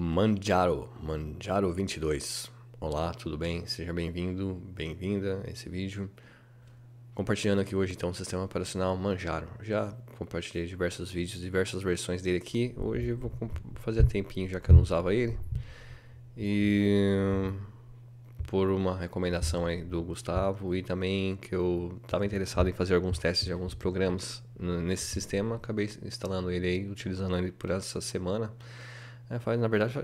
Manjaro, Manjaro22. Olá, tudo bem? Seja bem-vindo, bem-vinda a esse vídeo. Compartilhando aqui hoje então o sistema operacional Manjaro. Já compartilhei diversos vídeos, diversas versões dele aqui. Hoje eu vou fazer tempinho já que eu não usava ele. E por uma recomendação aí do Gustavo e também que eu estava interessado em fazer alguns testes de alguns programas nesse sistema, acabei instalando ele aí, utilizando ele por essa semana. É, faz, na, verdade,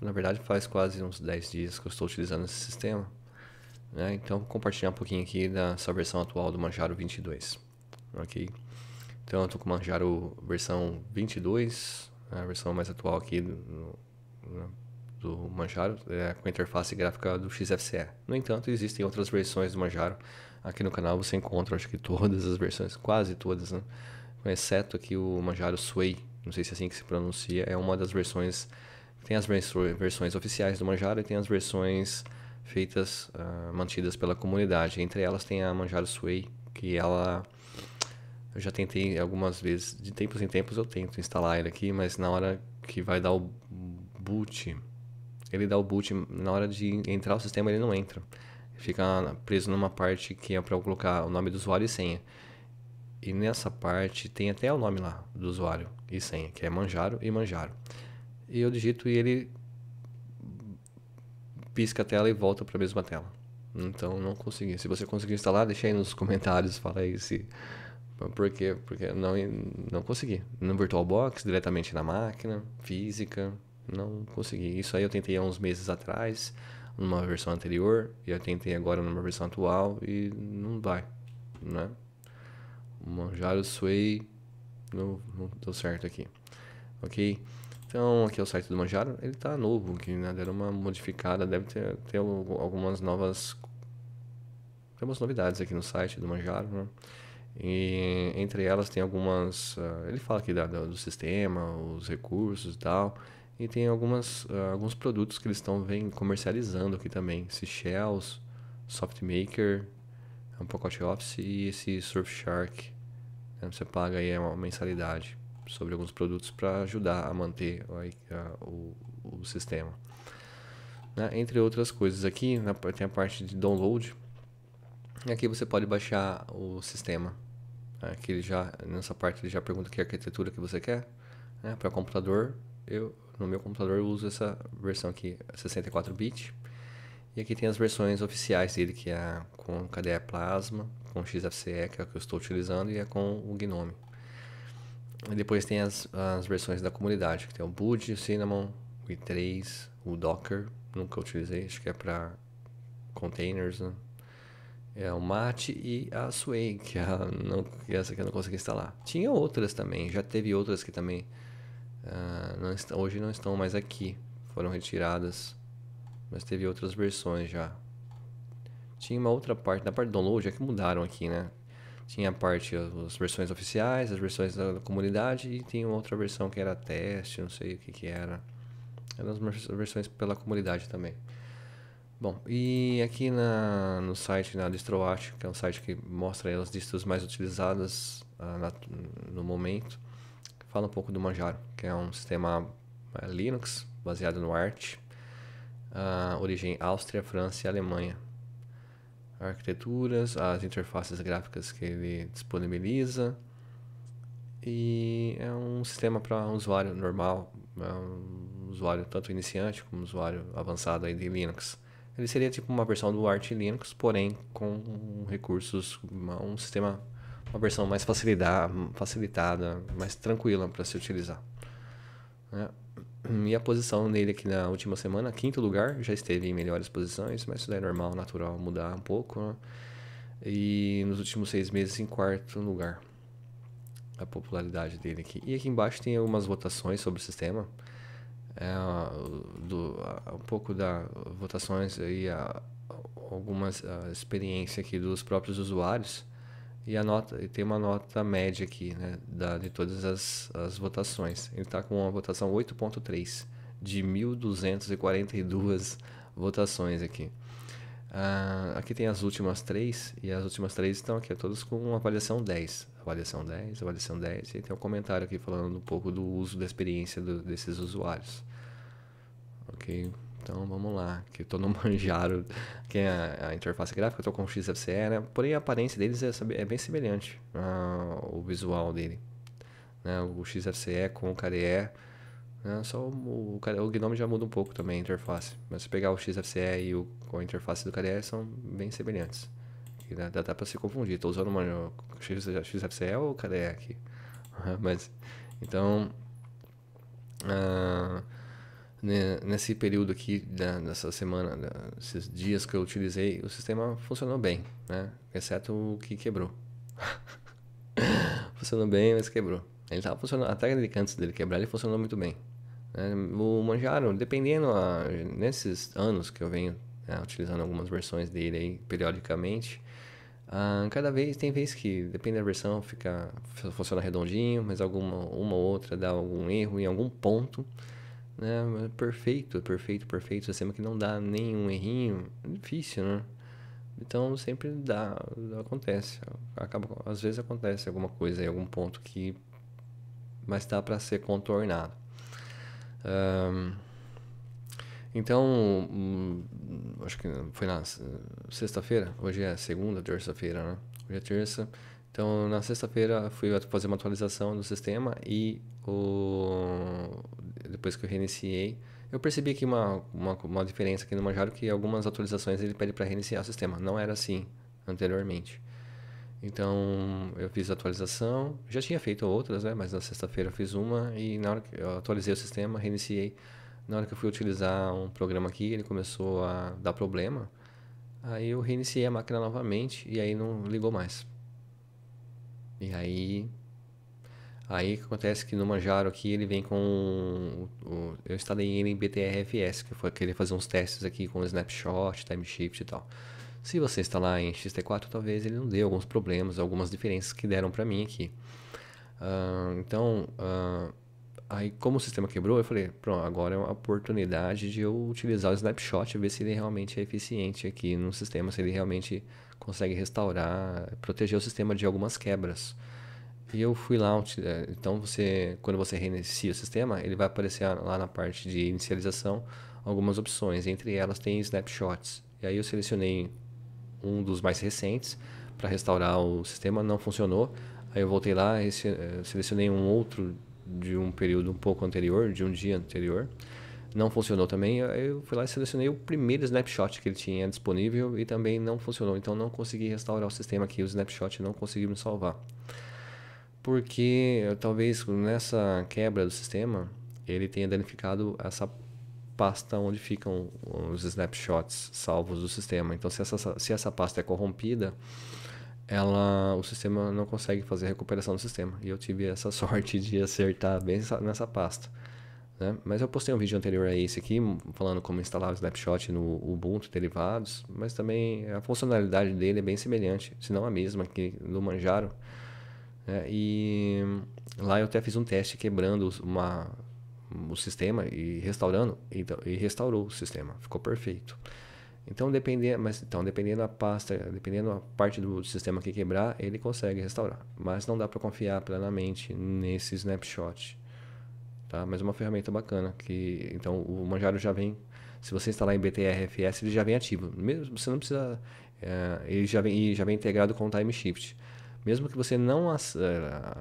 na verdade, faz quase uns 10 dias que eu estou utilizando esse sistema. Né? Então, vou compartilhar um pouquinho aqui dessa versão atual do Manjaro 22. Ok? Então, eu estou com o Manjaro versão 22, né? a versão mais atual aqui do, né? do Manjaro, é, com a interface gráfica do XFCE. No entanto, existem outras versões do Manjaro. Aqui no canal você encontra, acho que todas as versões, quase todas, né? exceto aqui o Manjaro Sway não sei se é assim que se pronuncia, é uma das versões. Tem as versões oficiais do Manjaro e tem as versões feitas, uh, mantidas pela comunidade. Entre elas tem a Manjaro Sway, que ela. Eu já tentei algumas vezes, de tempos em tempos eu tento instalar ele aqui, mas na hora que vai dar o boot, ele dá o boot, na hora de entrar o sistema ele não entra. Fica preso numa parte que é para eu colocar o nome do usuário e senha. E nessa parte tem até o nome lá do usuário e senha, que é Manjaro e Manjaro. E eu digito e ele pisca a tela e volta para a mesma tela. Então não consegui. Se você conseguir instalar, deixa aí nos comentários, fala aí se por quê? Porque não não consegui. No VirtualBox, diretamente na máquina, física, não consegui. Isso aí eu tentei há uns meses atrás, numa versão anterior, e eu tentei agora numa versão atual e não vai, né? Manjaro Sway não, não deu certo aqui, ok? Então, aqui é o site do Manjaro, ele tá novo, que né, deram uma modificada, deve ter, ter algumas novas, algumas novidades aqui no site do Manjaro, né? E entre elas tem algumas, uh, ele fala aqui da, do sistema, os recursos e tal, e tem algumas, uh, alguns produtos que eles estão comercializando aqui também, shells Softmaker, um pacote Office e esse Surfshark, né? Você paga aí uma mensalidade sobre alguns produtos para ajudar a manter o, o sistema. Né? Entre outras coisas aqui, na, tem a parte de download. E né? aqui você pode baixar o sistema. Aqui né? ele já, nessa parte ele já pergunta que arquitetura que você quer. Né? Para computador, eu, no meu computador eu uso essa versão aqui, 64 bit. E aqui tem as versões oficiais dele, que é a com KDE plasma, com XFCE, que é o que eu estou utilizando, e é com o Gnome. E depois tem as, as versões da comunidade, que tem o Bud, o Cinnamon, o i3, o Docker, nunca utilizei, acho que é para containers, né? É o Mate e a Sway, que é a não, é essa que eu não consegui instalar. Tinha outras também, já teve outras que também uh, não hoje não estão mais aqui, foram retiradas mas teve outras versões já. Tinha uma outra parte, na parte do download é que mudaram aqui, né? Tinha a parte, as versões oficiais, as versões da comunidade e tinha uma outra versão que era teste, não sei o que que era. Eram as versões pela comunidade também. Bom, e aqui na, no site na DistroWatch, que é um site que mostra as distros mais utilizadas ah, na, no momento, fala um pouco do Manjaro, que é um sistema eh, Linux baseado no Arch, a origem Áustria, França e Alemanha. Arquiteturas, as interfaces gráficas que ele disponibiliza. E é um sistema para um usuário normal, é um usuário tanto iniciante como usuário avançado aí de Linux. Ele seria tipo uma versão do Arch Linux, porém com recursos, uma, um sistema, uma versão mais facilitada, mais tranquila para se utilizar. Né? Hum, e a posição dele aqui na última semana, quinto lugar, já esteve em melhores posições, mas isso daí é normal, natural mudar um pouco. Né? E nos últimos seis meses, em quarto lugar, a popularidade dele aqui. E aqui embaixo tem algumas votações sobre o sistema. É, do, um pouco da votações e algumas experiência aqui dos próprios usuários e a nota e tem uma nota média aqui né, da, de todas as, as votações. Ele está com uma votação 8.3 de 1.242 votações aqui. Ah, aqui tem as últimas três, e as últimas três estão aqui, todas com uma avaliação 10. Avaliação 10, avaliação 10, e tem um comentário aqui falando um pouco do uso da experiência do, desses usuários. Ok? Então vamos lá, que eu tô no Manjaro, que é a, interface gráfica, eu tô com o XFCE, né? Porém a aparência deles é, é bem semelhante ao visual dele. Né? O XFCE com o KDE, né? só o, o, o Gnome já muda um pouco também a interface. Mas se pegar o XFCE e o, a interface do KDE são bem semelhantes. E dá, dá, dá pra se confundir, tô usando o X, XFCE ou o KDE aqui. Mas, então... Uh, né, nesse período aqui, dessa semana, né, esses dias que eu utilizei, o sistema funcionou bem, né? Exceto o que quebrou. funcionou bem, mas quebrou. Ele tava funcionando, até ele, antes dele quebrar, ele funcionou muito bem. Né? O Manjaro, dependendo, a, nesses anos que eu venho né, utilizando algumas versões dele aí, periodicamente, ah, cada vez tem vez que, depende da versão, fica funciona redondinho, mas alguma uma ou outra dá algum erro em algum ponto né? Perfeito, perfeito, perfeito. Sistema é que não dá nenhum errinho. É difícil, né? Então sempre dá, acontece. Acaba, às vezes acontece alguma coisa em algum ponto que. Mas dá tá para ser contornado. Um, então, hum, acho que foi na sexta-feira. Hoje é segunda, terça-feira, né? Hoje é terça. Então, na sexta-feira fui fazer uma atualização do sistema e o depois que eu reiniciei, eu percebi que uma, uma, uma diferença aqui no Manjaro que algumas atualizações ele pede para reiniciar o sistema. Não era assim anteriormente. Então eu fiz a atualização, já tinha feito outras, né? mas na sexta-feira eu fiz uma e na hora que eu atualizei o sistema, reiniciei. Na hora que eu fui utilizar um programa aqui, ele começou a dar problema. Aí eu reiniciei a máquina novamente e aí não ligou mais. E aí Aí que acontece é que no Manjaro aqui ele vem com. O, eu instalei ele em BTRFS, que eu queria fazer uns testes aqui com snapshot, time shift e tal. Se você instalar em XT4, talvez ele não dê alguns problemas, algumas diferenças que deram para mim aqui. Uh, então, uh, aí como o sistema quebrou, eu falei: pronto, agora é uma oportunidade de eu utilizar o snapshot e ver se ele realmente é eficiente aqui no sistema, se ele realmente consegue restaurar, proteger o sistema de algumas quebras. E eu fui lá, é, então você, quando você reinicia o sistema, ele vai aparecer lá na parte de inicialização algumas opções, entre elas tem snapshots. E aí eu selecionei um dos mais recentes para restaurar o sistema, não funcionou. Aí eu voltei lá, é, selecionei um outro de um período um pouco anterior, de um dia anterior. Não funcionou também. Eu fui lá e selecionei o primeiro snapshot que ele tinha disponível e também não funcionou. Então não consegui restaurar o sistema aqui, o snapshot não conseguiu me salvar porque talvez nessa quebra do sistema ele tenha danificado essa pasta onde ficam os snapshots salvos do sistema. Então, se essa, se essa pasta é corrompida, ela, o sistema não consegue fazer recuperação do sistema. E eu tive essa sorte de acertar bem nessa pasta. Né? Mas eu postei um vídeo anterior a esse aqui, falando como instalar o Snapshot no Ubuntu derivados, mas também a funcionalidade dele é bem semelhante, se não a mesma que no Manjaro. Né? E lá eu até fiz um teste quebrando uma, o sistema e restaurando, então, e restaurou o sistema, ficou perfeito. Então, dependendo, mas, então, dependendo da pasta, dependendo da parte do sistema que quebrar, ele consegue restaurar. Mas não dá para confiar plenamente nesse snapshot. Tá? Mas é uma ferramenta bacana. que Então, o Manjaro já vem, se você instalar em BTRFS, ele já vem ativo. Mesmo, você não precisa... É, ele já vem, já vem integrado com o Time Shift. Mesmo que você não eh,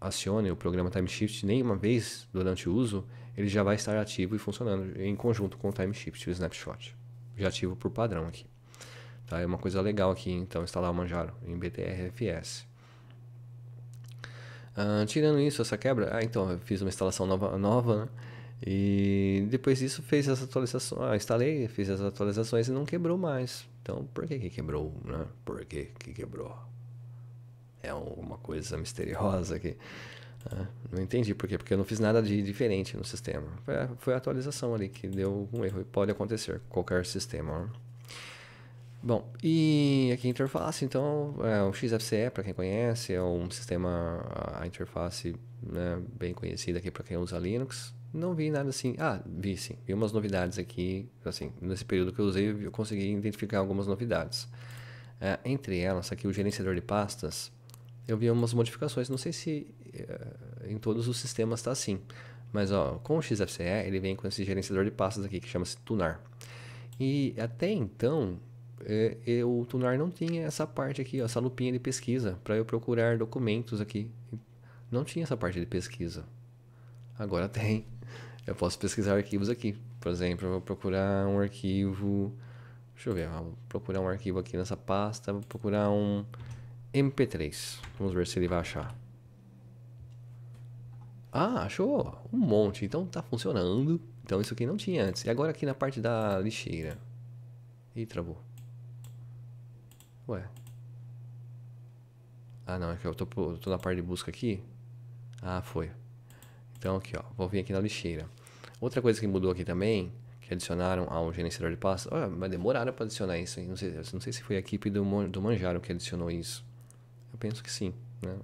acione o programa Time Shift nenhuma vez durante o uso, ele já vai estar ativo e funcionando em conjunto com o Time Shift, o Snapshot. Já ativo por padrão aqui. Tá? É uma coisa legal aqui, então, instalar o Manjaro em BTRFS. Uh, ah, tirando isso, essa quebra, ah, então, eu fiz uma instalação nova, nova né? e depois disso fez as atualizações, ah, instalei, fiz as atualizações e não quebrou mais. Então, por que, que quebrou? Né? Por que, que quebrou? É uma coisa misteriosa que. Né? Não entendi por quê, porque eu não fiz nada de diferente no sistema. Foi a, foi a atualização ali que deu um erro. E pode acontecer com qualquer sistema. Né? Bom, e aqui a interface, então, é, o XFCE, para quem conhece, é um sistema, a interface né, bem conhecida aqui para quem usa Linux. Não vi nada assim. Ah, vi sim. Vi umas novidades aqui. Assim, nesse período que eu usei, eu consegui identificar algumas novidades. É, entre elas, aqui o gerenciador de pastas, eu vi umas modificações. Não sei se eh, em todos os sistemas está assim. Mas ó, com o XFCE, ele vem com esse gerenciador de pastas aqui, que chama-se Tunar. E até então, é, eu, o Tunar não tinha essa parte aqui, ó, essa lupinha de pesquisa, para eu procurar documentos aqui. Não tinha essa parte de pesquisa. Agora tem. Eu posso pesquisar arquivos aqui. Por exemplo, eu vou procurar um arquivo. Deixa eu ver, vou procurar um arquivo aqui nessa pasta. Vou procurar um MP3. Vamos ver se ele vai achar. Ah, achou um monte. Então tá funcionando. Então isso aqui não tinha antes. E agora aqui na parte da lixeira. Ih, travou. Ué. Ah, não, é que eu tô, tô na parte de busca aqui. Ah, foi. Então aqui, ó, vou vir aqui na lixeira. Outra coisa que mudou aqui também, que adicionaram ao gerenciador de pasta olha, mas demoraram para adicionar isso, aí. Não sei, não sei se foi a equipe do, do Manjaro que adicionou isso. Eu penso que sim, né?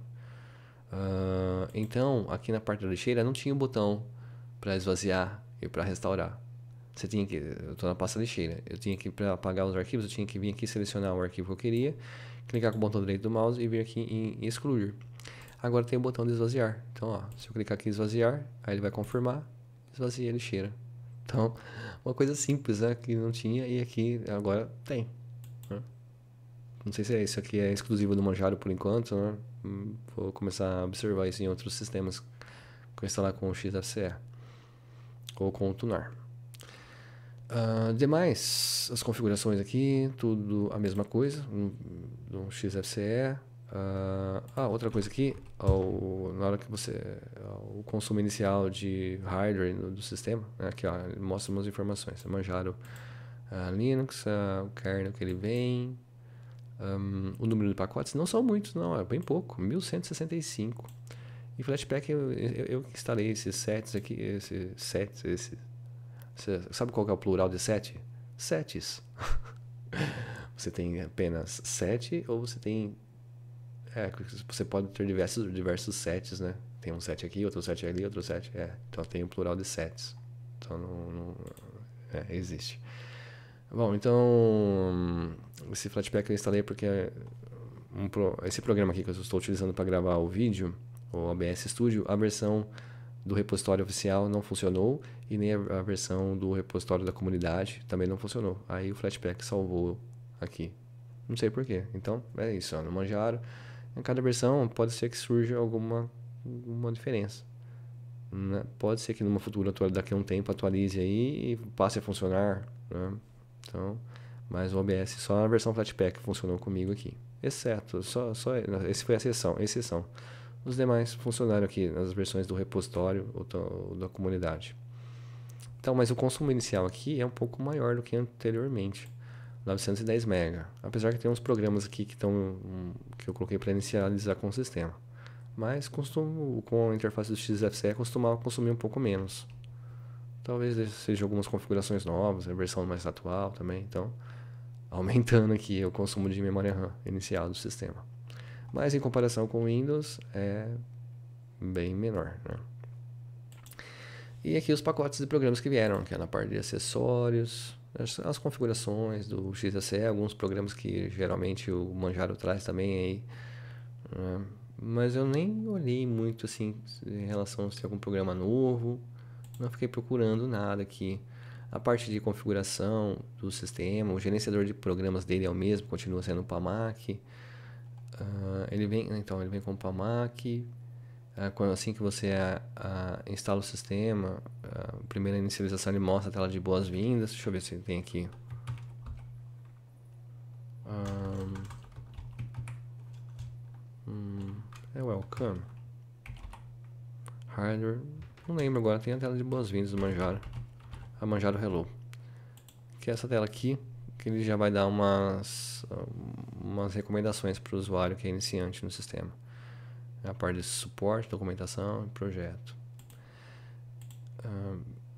Uh, então, aqui na parte da lixeira não tinha o um botão para esvaziar e para restaurar. Você tinha que, eu estou na pasta lixeira, eu tinha que para apagar os arquivos, eu tinha que vir aqui selecionar o arquivo que eu queria, clicar com o botão direito do mouse e vir aqui em excluir. Agora tem o botão de esvaziar. Então, ó, se eu clicar aqui em esvaziar, aí ele vai confirmar, esvazia, ele cheira. Então, uma coisa simples, né? Que não tinha e aqui agora tem. Né. Não sei se é isso aqui é exclusivo do Manjaro por enquanto, né? Hum, vou começar a observar isso em outros sistemas que eu instalar com o XFCE ou com o Tunar. Uh, demais, as configurações aqui, tudo a mesma coisa, no um XFCE, ah, ah, outra coisa aqui, ao, na hora que você. O consumo inicial de hardware do sistema, né? aqui ó, mostra umas informações. Manjaro tá manjaram ah, Linux, ah, o kernel que ele vem, um, o número de pacotes. Não são muitos, não, é bem pouco 1165. E Flashback, eu, eu, eu instalei esses sets aqui, esses sets, esse. Sabe qual é o plural de sete? Setes. você tem apenas sete ou você tem é, você pode ter diversos, diversos sets, né? Tem um set aqui, outro set ali, outro set. É, então tem o um plural de sets. Então não. não é, existe. Bom, então. Esse Flatpak eu instalei porque é um pro, esse programa aqui que eu estou utilizando para gravar o vídeo, o OBS Studio, a versão do repositório oficial não funcionou e nem a versão do repositório da comunidade também não funcionou. Aí o Flatpak salvou aqui. Não sei porquê. Então, é isso. Ó, não manjaram. Em cada versão pode ser que surja alguma, alguma diferença. Né? Pode ser que numa futura daqui a um tempo atualize aí e passe a funcionar. Né? Então, mas o OBS só na versão Flatpak funcionou comigo aqui. Exceto, só, só esse foi a exceção, exceção. Os demais funcionaram aqui nas versões do repositório ou da comunidade. Então, mas o consumo inicial aqui é um pouco maior do que anteriormente. 910 MB. Apesar que tem uns programas aqui que estão hum, que eu coloquei para inicializar com o sistema. Mas costumo, com a interface do XFCE é costumava consumir um pouco menos. Talvez seja algumas configurações novas, a versão mais atual também, então aumentando aqui o consumo de memória RAM inicial do sistema. Mas em comparação com o Windows é bem menor, né? E aqui os pacotes de programas que vieram, que é na parte de acessórios, as, as configurações do XSE, alguns programas que geralmente o Manjaro traz também aí. Né? Mas eu nem olhei muito assim em relação a se algum programa novo, não fiquei procurando nada aqui. A parte de configuração do sistema, o gerenciador de programas dele é o mesmo, continua sendo o PAMAC. Uh, ele vem, então ele vem com o PAMAC, é, assim que você é, instala o sistema, é, a primeira inicialização ele mostra a tela de boas-vindas. Deixa eu ver se tem aqui. Um, é welcome. Hardware. Não lembro agora, tem a tela de boas-vindas do Manjaro. A Manjaro Hello. Que é essa tela aqui, que ele já vai dar umas, umas recomendações para o usuário que é iniciante no sistema a parte de suporte, documentação e projeto.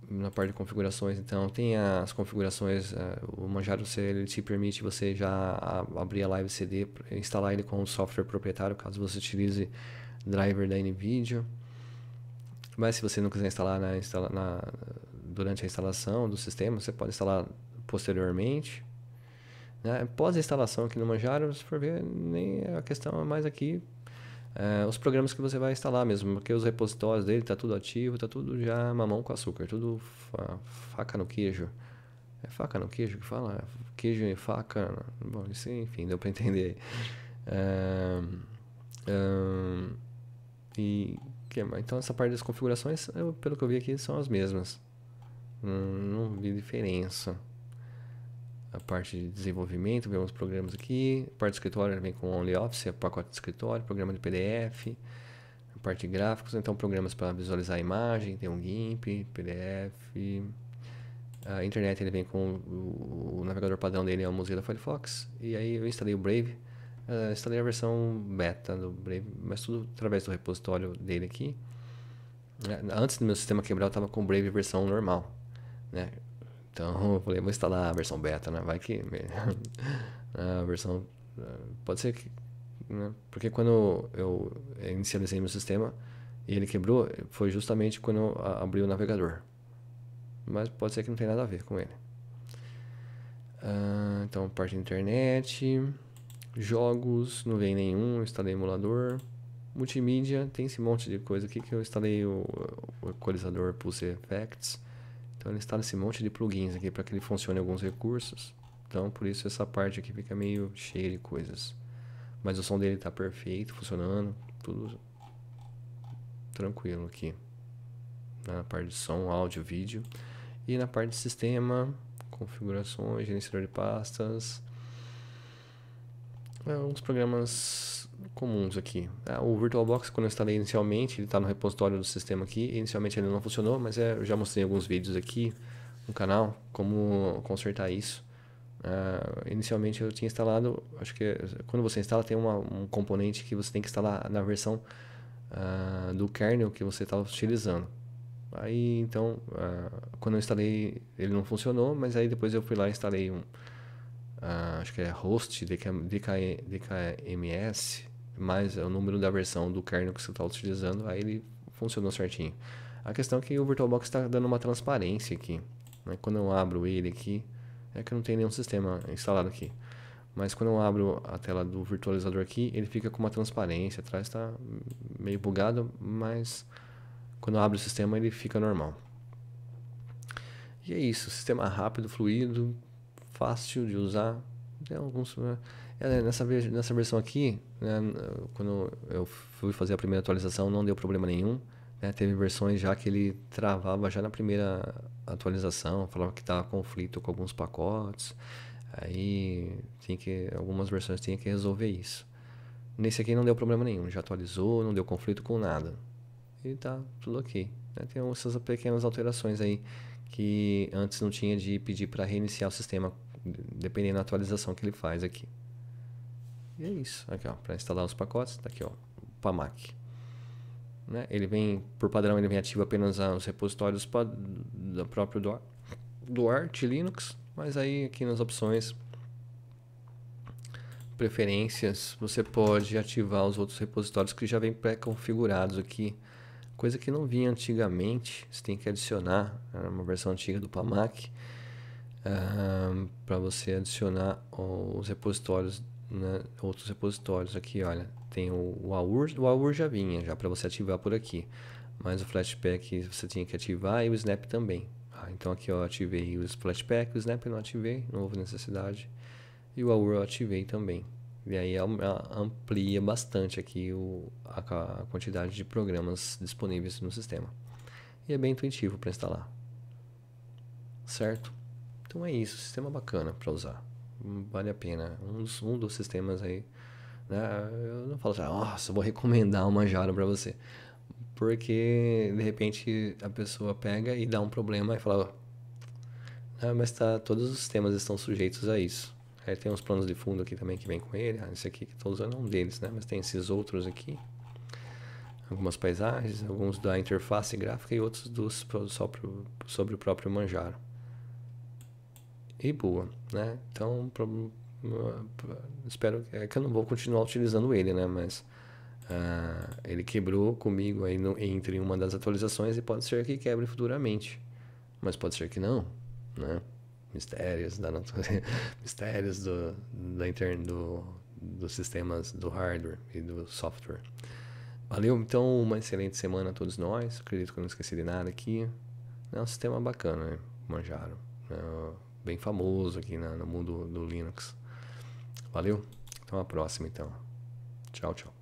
na parte de configurações, então, tem as configurações, eh, o Manjaro ele te permite você já abrir a Live CD, instalar ele com o software proprietário, caso você utilize driver da NVIDIA. Mas se você não quiser instalar na, na, durante a instalação do sistema, você pode instalar posteriormente. Né? Pós a instalação aqui no Manjaro, se for ver, nem a questão é mais aqui é, os programas que você vai instalar mesmo, porque os repositórios dele tá tudo ativo, tá tudo já mamão com açúcar, tudo fa faca no queijo. É faca no queijo que fala? Queijo e faca. Bom, isso enfim, deu para entender é, é, e Então essa parte das configurações, eu, pelo que eu vi aqui, são as mesmas. não vi diferença a parte de desenvolvimento, vemos programas aqui, a parte de escritório vem com Only Office, é pacote de escritório, programa de PDF, a parte de gráficos, então programas para visualizar a imagem, tem um GIMP, PDF, a internet ele vem com o, o navegador padrão dele é o Mozilla Firefox, e aí eu instalei o Brave, uh, instalei a versão beta do Brave, mas tudo através do repositório dele aqui. É, antes do meu sistema quebrar, eu estava com o Brave versão normal, né? Então eu falei, vou instalar a versão beta, né? Vai que. Né, a versão. Né, pode ser que. Né? Porque quando eu inicializei meu sistema e ele quebrou, foi justamente quando eu abri o navegador. Mas pode ser que não tenha nada a ver com ele. Uh, então, parte da internet. Jogos, não vem nenhum, instalei emulador. Multimídia, tem esse monte de coisa aqui que eu instalei o, o equalizador Pulse Effects. Então ele instala esse monte de plugins aqui para que ele funcione alguns recursos. Então por isso essa parte aqui fica meio cheia de coisas. Mas o som dele está perfeito, funcionando, tudo tranquilo aqui. Na parte de som, áudio, vídeo. E na parte de sistema, configurações, gerenciador de pastas. Alguns é, programas comuns aqui. É, o VirtualBox, quando eu instalei inicialmente, ele está no repositório do sistema aqui. Inicialmente ele não funcionou, mas é, eu já mostrei alguns vídeos aqui no canal como consertar isso. Uh, inicialmente eu tinha instalado, acho que quando você instala tem uma, um componente que você tem que instalar na versão uh, do kernel que você está utilizando. Aí então, uh, quando eu instalei ele não funcionou, mas aí depois eu fui lá e instalei um, acho que é host DK, DK, mais é o número da versão do kernel que você está utilizando, aí ele funcionou certinho. A questão é que o VirtualBox está dando uma transparência aqui. Né? Quando eu abro ele aqui, é que não tem nenhum sistema instalado aqui. Mas quando eu abro a tela do virtualizador aqui, ele fica com uma transparência. Atrás está meio bugado, mas quando eu abro o sistema ele fica normal. E é isso, sistema rápido, fluido, fácil de usar. Tem alguns né? É, nessa, nessa versão aqui, né, quando eu fui fazer a primeira atualização, não deu problema nenhum. Né? Teve versões já que ele travava já na primeira atualização, falava que estava conflito com alguns pacotes. Aí tinha que, algumas versões tinha que resolver isso. Nesse aqui não deu problema nenhum, já atualizou, não deu conflito com nada. E tá tudo ok. Né? Tem essas pequenas alterações aí que antes não tinha de pedir para reiniciar o sistema, dependendo da atualização que ele faz aqui. E é isso. Aqui, ó, para instalar os pacotes, tá aqui, ó, o PAMAC. Né? Ele vem, por padrão, ele vem ativo apenas os repositórios do próprio do, do Arch Linux, mas aí aqui nas opções preferências, você pode ativar os outros repositórios que já vem pré-configurados aqui. Coisa que não vinha antigamente, você tem que adicionar, era uma versão antiga do PAMAC, para você adicionar os repositórios né, outros repositórios aqui, olha, tem o, o AUR, o AUR já vinha já para você ativar por aqui, mas o Flashpack você tinha que ativar e o Snap também. Ah, então aqui eu ativei o Flashpack, o Snap eu não ativei, não houve necessidade, e o AUR eu ativei também. E aí amplia bastante aqui o, a, a quantidade de programas disponíveis no sistema. E é bem intuitivo para instalar. Certo? Então é isso, sistema bacana para usar vale a pena. Um dos, um dos sistemas aí. Né? Eu não falo assim, nossa, vou recomendar o manjaro para você. Porque, de repente, a pessoa pega e dá um problema e fala, ah, mas tá, todos os sistemas estão sujeitos a isso. Aí tem uns planos de fundo aqui também que vem com ele. Ah, esse aqui que estou usando é um deles, né? Mas tem esses outros aqui. Algumas paisagens, alguns da interface gráfica e outros dos, sobre, sobre o próprio Manjaro e boa, né? Então, pra, pra, espero é que eu não vou continuar utilizando ele, né? Mas uh, ele quebrou comigo aí no, entre uma das atualizações e pode ser que quebre futuramente, mas pode ser que não, né? Mistérios da natureza, mistérios do, da interna, do, dos sistemas do hardware e do software. Valeu, então, uma excelente semana a todos nós. Acredito que eu não esqueci de nada aqui. É um sistema bacana, né? Manjaro. Né? bem famoso aqui na, no mundo do Linux. Valeu? Até uma próxima então. Tchau, tchau.